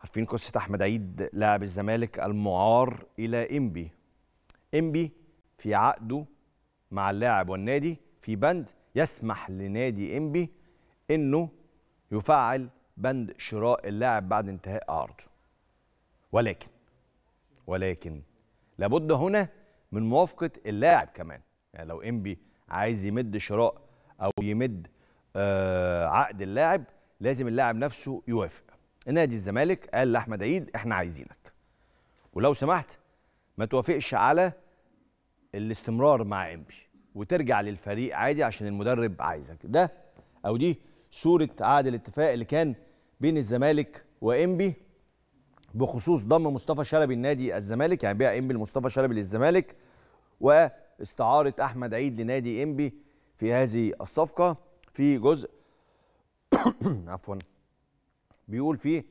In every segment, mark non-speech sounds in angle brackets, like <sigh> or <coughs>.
عارفين قصة أحمد عيد لاعب الزمالك المعار إلى إنبي إنبي في عقده مع اللاعب والنادي في بند يسمح لنادي إنبي إنه يفعل بند شراء اللاعب بعد انتهاء عرضه ولكن ولكن لابد هنا من موافقة اللاعب كمان يعني لو إنبي عايز يمد شراء أو يمد آه عقد اللاعب لازم اللاعب نفسه يوافق نادي الزمالك قال لاحمد عيد احنا عايزينك ولو سمحت ما توافقش على الاستمرار مع امبي وترجع للفريق عادي عشان المدرب عايزك ده او دي صوره عقد الاتفاق اللي كان بين الزمالك وامبي بخصوص ضم مصطفى شلبي لنادي الزمالك يعني بيع امبي لمصطفى شلبي للزمالك واستعاره احمد عيد لنادي امبي في هذه الصفقه في جزء <coughs> عفوا بيقول فيه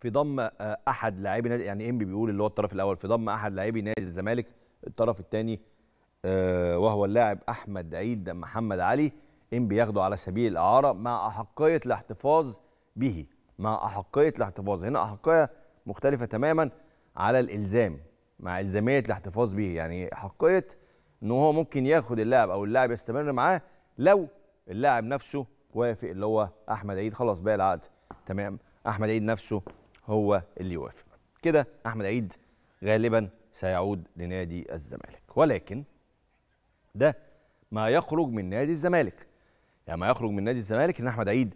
في ضم آه، احد لاعبي نادي يعني انبي بيقول اللي هو الطرف الاول في ضم احد لاعبي نادي الزمالك الطرف الثاني آه، وهو اللاعب احمد عيد محمد علي انبي ياخده على سبيل الاعاره مع احقيه الاحتفاظ به مع احقيه الاحتفاظ هنا احقيه مختلفه تماما على الالزام مع الزاميه الاحتفاظ به يعني احقيه ان هو ممكن ياخد اللاعب او اللاعب يستمر معاه لو اللاعب نفسه وافق اللي هو احمد عيد خلاص بقى العقد تمام احمد عيد نفسه هو اللي يوافق كده احمد عيد غالبا سيعود لنادي الزمالك ولكن ده ما يخرج من نادي الزمالك يعني ما يخرج من نادي الزمالك ان احمد عيد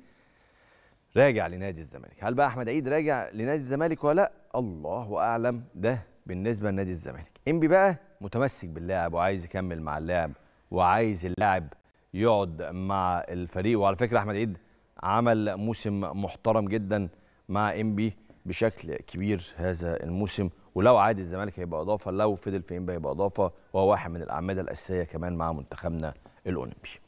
راجع لنادي الزمالك هل بقى احمد عيد راجع لنادي الزمالك ولا لا الله اعلم ده بالنسبه لنادي الزمالك انبي بقى متمسك باللاعب وعايز يكمل مع اللاعب وعايز اللاعب يقعد مع الفريق وعلى فكره احمد عيد عمل موسم محترم جدا مع انبي بشكل كبير هذا الموسم ولو عاد الزمالك هيبقى اضافه لو فضل في انبي هيبقى اضافه وهو واحد من الاعمده الاساسيه كمان مع منتخبنا الاولمبي